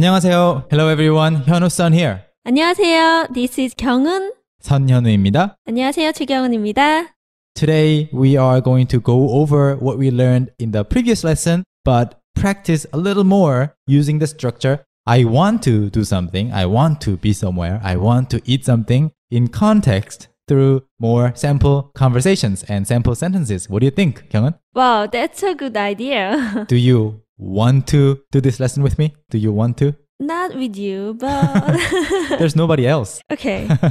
안녕하세요. Hello everyone. 현우 here. 안녕하세요. This is 경은. 선현우입니다. 안녕하세요. 최경은입니다. Today we are going to go over what we learned in the previous lesson, but practice a little more using the structure I want to do something, I want to be somewhere, I want to eat something in context through more sample conversations and sample sentences. What do you think, 경은? Wow, that's a good idea. do you want to do this lesson with me? Do you want to? Not with you, but there's nobody else. Okay.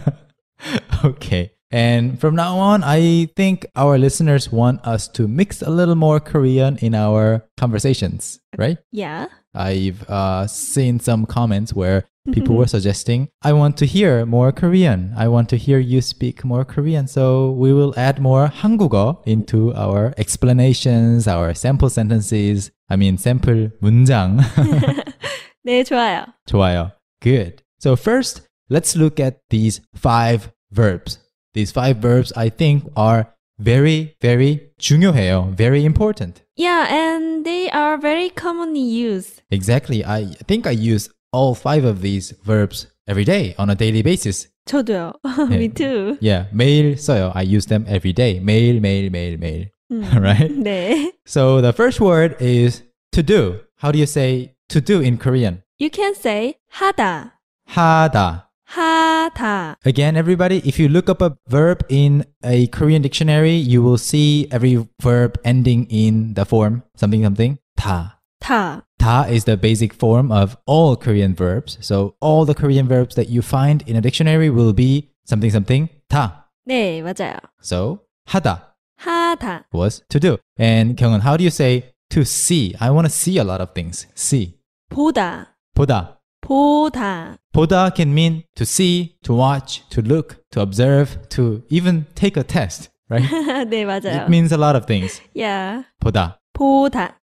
okay. And from now on, I think our listeners want us to mix a little more Korean in our conversations, right? Yeah. I've uh, seen some comments where people were suggesting i want to hear more korean i want to hear you speak more korean so we will add more 한국어 into our explanations our sample sentences i mean sample 문장 네 좋아요 좋아요 good so first let's look at these five verbs these five verbs i think are very very 중요해요 very important yeah and they are very commonly used exactly i think i use all five of these verbs every day on a daily basis. 저도요. Yeah. Me too. Yeah, 매일 써요. I use them every day. 매일, 매일, 매일, 매일. Mm. right? 네. So the first word is to do. How do you say to do in Korean? You can say 하다. 하다. 하다. Again, everybody, if you look up a verb in a Korean dictionary, you will see every verb ending in the form something something 다 ta. Ta is the basic form of all Korean verbs. So all the Korean verbs that you find in a dictionary will be something something ta. 네, 맞아요. So 하다 하다 was to do. And 경은 how do you say to see? I want to see a lot of things. See. 보다 보다 보다 보다 can mean to see, to watch, to look, to observe, to even take a test, right? 네, 맞아요. It means a lot of things. yeah. 보다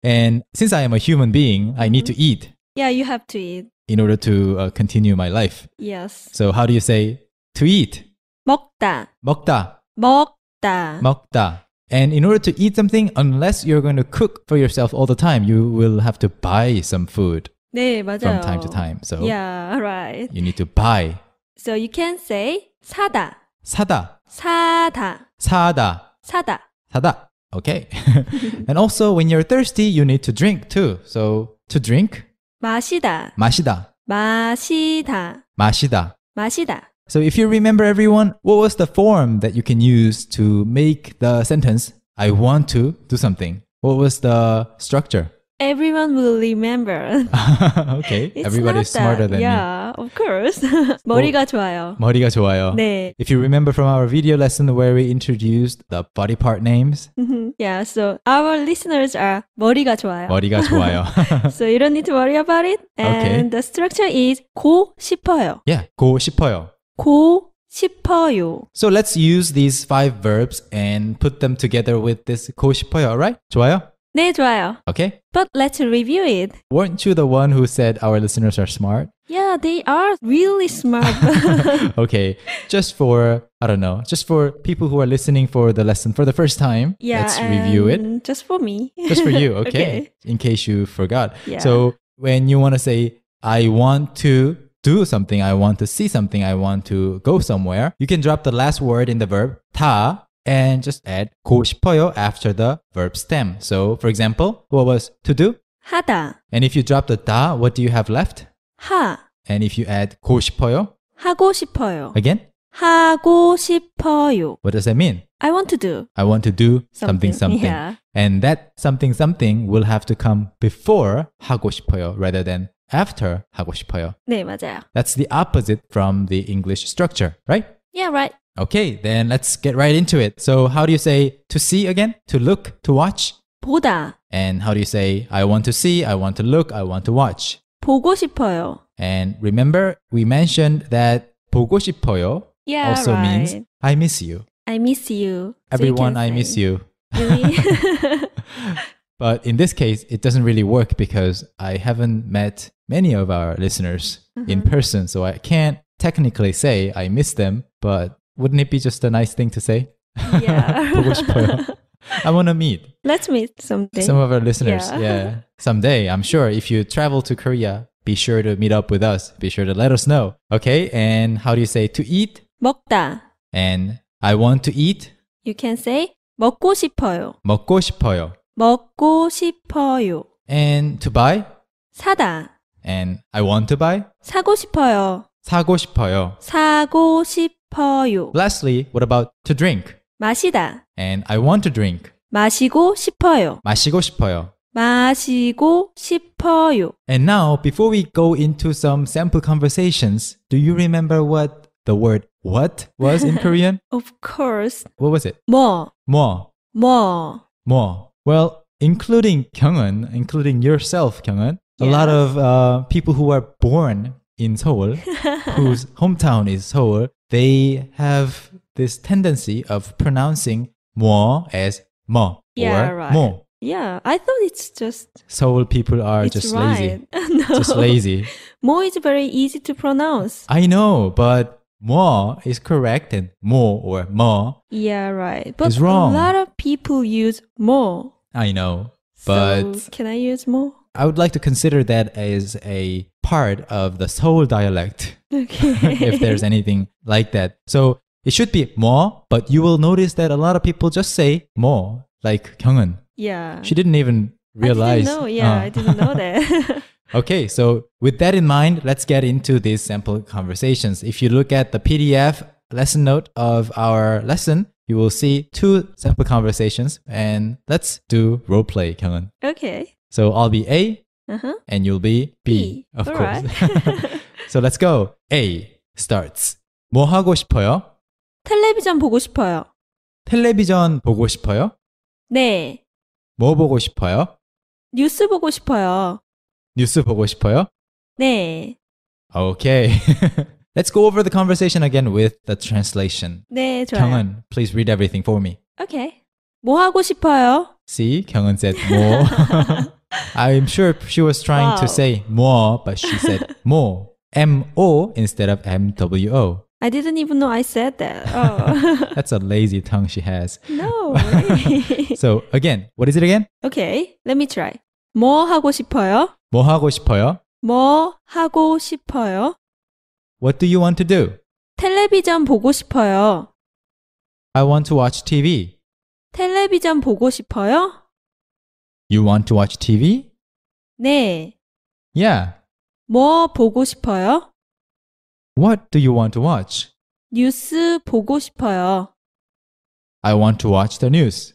and since I am a human being, I need to mm-hmm. eat Yeah, you have to eat. in order to uh, continue my life. Yes. So how do you say to eat? 먹다. 먹다. 먹다. 먹다. And in order to eat something, unless you're going to cook for yourself all the time, you will have to buy some food 네, 맞아요. from time to time. So Yeah, right. you need to buy. So you can say 사다. 사다. 사다. 사다. 사다. 사다. Okay. and also, when you're thirsty, you need to drink too. So, to drink. 마시다. 마시다. 마시다. 마시다. 마시다. So, if you remember everyone, what was the form that you can use to make the sentence, I want to do something? What was the structure? everyone will remember. okay. It's everybody's smarter that, than yeah, me. Yeah, of course. 머리가 좋아요. 머리가 좋아요. 네. If you remember from our video lesson where we introduced the body part names. Mm-hmm. yeah, so our listeners are 머리가 좋아요. 머리가 좋아요. so you don't need to worry about it. And okay. the structure is 고 싶어요. Yeah, 고 싶어요. 고 싶어요. So let's use these five verbs and put them together with this 고 싶어요, right? 좋아요? 네, 좋아요. Okay. But let's review it. Weren't you the one who said our listeners are smart? Yeah, they are really smart. okay. Just for, I don't know, just for people who are listening for the lesson for the first time, yeah, let's review it. Just for me. just for you, okay. okay. In case you forgot. Yeah. So when you want to say, I want to do something, I want to see something, I want to go somewhere, you can drop the last word in the verb, ta, and just add 고 싶어요 after the verb stem. So for example, what was to do? 하다. And if you drop the da, what do you have left? 하. And if you add 고 싶어요? 하고 싶어요. Again? 하고 싶어요. What does that mean? I want to do. I want to do something something. something. Yeah. And that something something will have to come before 하고 싶어요 rather than after 하고 싶어요. 네, 맞아요. That's the opposite from the English structure, right? Yeah, right. Okay, then let's get right into it. So, how do you say to see again? To look, to watch? 보다. And how do you say I want to see, I want to look, I want to watch? 보고 싶어요. And remember, we mentioned that 보고 싶어요 yeah, also right. means I miss you. I miss you. Everyone, so you I miss you. Really? but in this case, it doesn't really work because I haven't met many of our listeners mm-hmm. in person. So I can't technically say I miss them, but wouldn't it be just a nice thing to say? Yeah. I want to meet. Let's meet someday. Some of our listeners, yeah. yeah. Someday, I'm sure. If you travel to Korea, be sure to meet up with us. Be sure to let us know. Okay. And how do you say to eat? 먹다. And I want to eat. You can say 먹고 싶어요. 먹고 싶어요. 먹고 싶어요. And to buy? 사다. And I want to buy? 사고 싶어요. 사고 싶어요. 사고 싶어요. 싶어요. Lastly, what about to drink? 마시다. And I want to drink. 마시고 싶어요. 마시고 싶어요. 마시고 싶어요. And now, before we go into some sample conversations, do you remember what the word what was in Korean? of course. What was it? 뭐. 뭐. 뭐. 뭐. Well, including Kyungun, including yourself, Kyungun, yeah. a lot of uh, people who are born in Seoul, whose hometown is Seoul, they have this tendency of pronouncing more as mo yeah, or right. mo. Yeah, I thought it's just Seoul people are just lazy. no. Just lazy. Mo is very easy to pronounce. I know, but mo is correct and mo or mo. Yeah, right. But is wrong. a lot of people use mo. I know. But so can I use mo? I would like to consider that as a part of the Seoul dialect. Okay. if there's anything like that. So it should be more, but you will notice that a lot of people just say more, like Kangen. Yeah. She didn't even realize. I didn't know. Yeah, uh. I didn't know that. okay, so with that in mind, let's get into these sample conversations. If you look at the PDF lesson note of our lesson, you will see two sample conversations and let's do role play, Kyung'un. Okay. So I'll be A uh-huh. and you'll be B, B. of All course. Right. so let's go. A starts. 뭐 하고 싶어요? 텔레비전 보고 싶어요. 텔레비전 보고 싶어요? 네. 뭐 보고 싶어요? 뉴스 보고 싶어요. 뉴스 보고 싶어요? 네. Okay. Let's go over the conversation again with the translation. 네, 좋아요. 경은, please read everything for me. Okay. 뭐 하고 싶어요? See, 경은 said 뭐. I'm sure she was trying wow. to say more, but she said more. M O instead of M W O. I didn't even know I said that. Oh. That's a lazy tongue she has. No. Really. so again, what is it again? Okay, let me try. 뭐 하고 싶어요? 뭐 하고 싶어요? 뭐 하고 싶어요? What do you want to do? 텔레비전 보고 싶어요. I want to watch TV. 텔레비전 보고 싶어요? You want to watch TV? 네. Yeah. 뭐 보고 싶어요? What do you want to watch? 뉴스 보고 싶어요. I want to watch the news.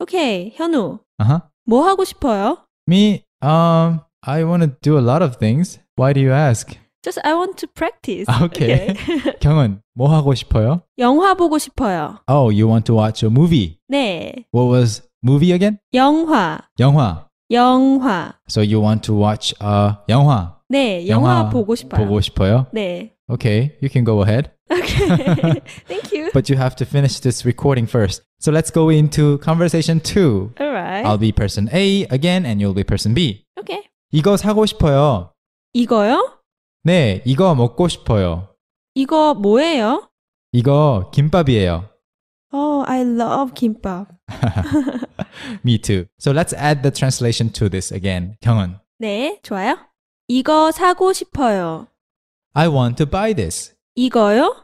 Okay, 현우 현우. Uh-huh. 뭐 하고 싶어요? Me, um, I want to do a lot of things. Why do you ask? Just I want to practice. Ah, okay. okay. 경은 뭐 하고 싶어요? 영화 보고 싶어요. Oh, you want to watch a movie? 네. What was movie again? 영화. 영화. 영화. So you want to watch uh, 영화? 네, 영화, 영화 보고 싶어요. 보고 싶어요? 네. Okay, you can go ahead. Okay, thank you. but you have to finish this recording first. So let's go into conversation two. All right. I'll be person A again and you'll be person B. Okay. 이거 사고 싶어요. 이거요? 네, 이거 먹고 싶어요. 이거 뭐예요? 이거 김밥이에요. Oh, I love kimbap. Me too. So let's add the translation to this again. 경은 네, 좋아요. 이거 사고 싶어요. I want to buy this. 이거요?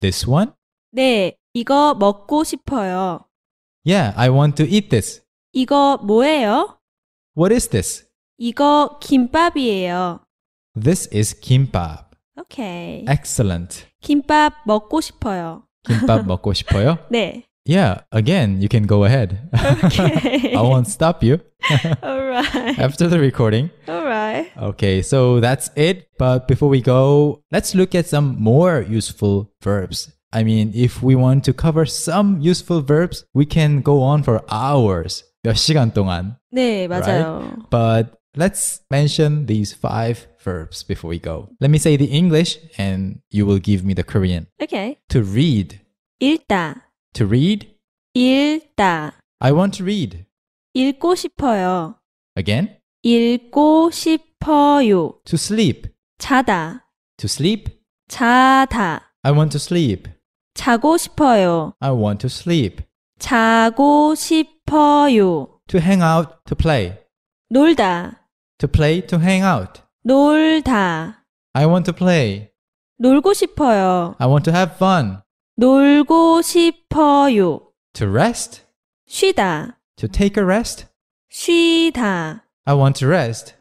This one? 네, 이거 먹고 싶어요. Yeah, I want to eat this. 이거 뭐예요? What is this? 이거 김밥이에요. This is kimbap. Okay. Excellent. 김밥 먹고 싶어요. 김밥 먹고 싶어요? 네. Yeah, again, you can go ahead. Okay. I won't stop you. All right. After the recording. All right. Okay, so that's it. But before we go, let's look at some more useful verbs. I mean, if we want to cover some useful verbs, we can go on for hours. 몇 시간 동안. 네, 맞아요. Right? But Let's mention these five verbs before we go. Let me say the English and you will give me the Korean. Okay. To read. 읽다. To read. 읽다. I want to read. 읽고 싶어요. Again. 읽고 싶어요. To sleep. 자다. To sleep. 자다. I want to sleep. 자고 싶어요. I want to sleep. 자고 싶어요. To hang out, to play. 놀다. To play, to hang out. 놀다. I want to play. 놀고 싶어요. I want to have fun. 놀고 싶어요. To rest. 쉬다. To take a rest. 쉬다. I want to rest.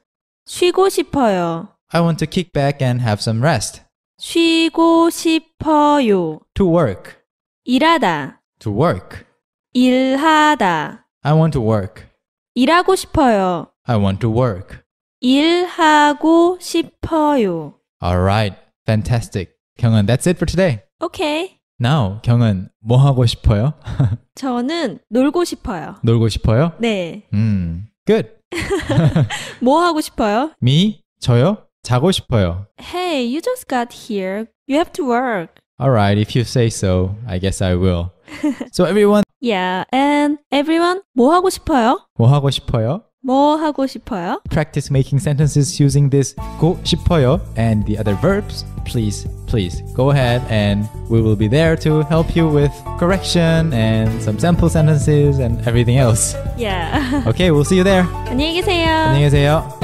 쉬고 싶어요. I want to kick back and have some rest. 쉬고 싶어요. To work. 일하다. To work. 일하다. I want to work. 일하고 싶어요. I want to work. 일하고 싶어요. Alright, fantastic. 경은, that's it for today. Okay. Now, 경은 뭐 하고 싶어요? 저는 놀고 싶어요. 놀고 싶어요? 네. 음, good. 뭐 하고 싶어요? Me? 저요? 자고 싶어요. Hey, you just got here. You have to work. Alright, if you say so, I guess I will. so everyone. Yeah, and everyone, 뭐 하고 싶어요? 뭐 하고 싶어요? 뭐 하고 싶어요? Practice making sentences using this 고 싶어요 and the other verbs. Please, please go ahead and we will be there to help you with correction and some sample sentences and everything else. Yeah. okay, we'll see you there. 안녕히 계세요. 안녕히 계세요.